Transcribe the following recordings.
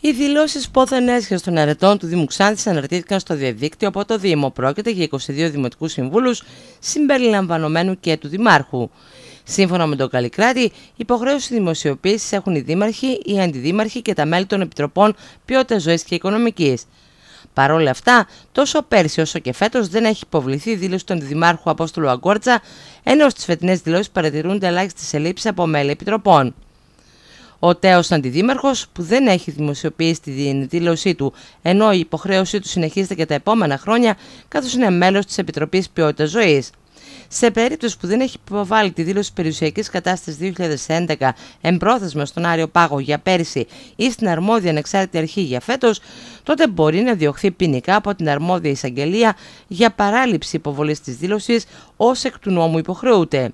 Οι δηλώσεις πόθεν έσχεση των αρετών του Δήμου Ξάνθης αναρτήθηκαν στο διαδίκτυο από το Δήμο. Πρόκειται για 22 δημοτικούς συμβούλους, συμπεριλαμβανομένου και του Δημάρχου. Σύμφωνα με τον Καλικράτη, υποχρέωση δημοσιοποίησης έχουν οι δήμαρχοι, οι αντιδήμαρχοι και τα μέλη των επιτροπών ποιότητας ζωής και οικονομικής. Παρ' όλα αυτά, τόσο πέρσι όσο και φέτος δεν έχει υποβληθεί η δήλωση των Αντιδημάρχου Απόστολου Αγκόρτσα, ενώ στις φετινές δηλώσεις παρατηρούνται ελάχιστες ελλείψεις από μέλη επιτροπών. Ο τέος αντιδήμαρχος, που δεν έχει δημοσιοποιήσει τη δήλωσή του, ενώ η υποχρέωσή του συνεχίζεται και τα επόμενα χρόνια, καθώς είναι μέλος της Επιτροπής Ποιότητας Ζωής. Σε περίπτωση που δεν έχει υποβάλει τη δήλωση περιουσιακής κατάστασης 2011 εμπρόθεσμα στον Άριο Πάγο για πέρυσι ή στην αρμόδια ανεξάρτητη αρχή για φέτος, τότε μπορεί να διωχθεί ποινικά από την αρμόδια εισαγγελία για παράληψη υποβολής της δήλωσης ως εκ του νόμου υποχρεούται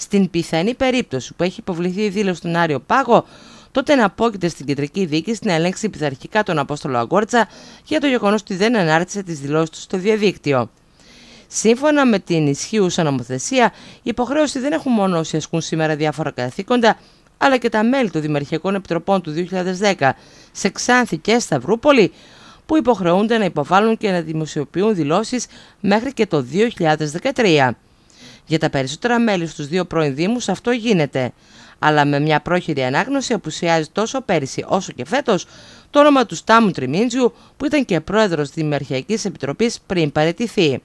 στην πιθανή περίπτωση που έχει υποβληθεί η δήλωση στον Άριο Πάγο, τότε να απόκειται στην κεντρική διοίκηση να ελέγξει πειθαρχικά τον Απόστολο Αγκόρτσα για το γεγονός ότι δεν ανάρτησε τις δηλώσεις του στο διαδίκτυο. Σύμφωνα με την ισχύουσα νομοθεσία, η υποχρέωση δεν έχουν μόνο όσοι ασκούν σήμερα διάφορα καθήκοντα, αλλά και τα μέλη των Δημαρχιακών Επιτροπών του 2010 σε Ξάνθη και Σταυρούπολη, που υποχρεούνται να υποβάλουν και να δημοσιοποιούν δηλώσεις μέχρι και το 2013. Για τα περισσότερα μέλη στους δύο πρώην Δήμους αυτό γίνεται. Αλλά με μια πρόχειρη ανάγνωση απουσιάζει τόσο πέρυσι όσο και φέτος το όνομα του Στάμου Τριμίντζιου που ήταν και πρόεδρος της Δημαρχιακής Επιτροπής πριν παραιτηθεί.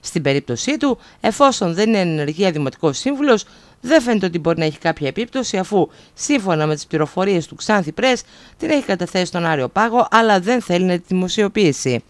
Στην περίπτωσή του, εφόσον δεν είναι ενεργεία δημοτικός σύμβουλος, δεν φαίνεται ότι μπορεί να έχει κάποια επίπτωση, αφού σύμφωνα με τις πληροφορίες του Ξάνθη Πρέσ την έχει καταθέσει στον Άριο Πάγο, αλλά δεν θέλει να τη δημοσιοποιήσει.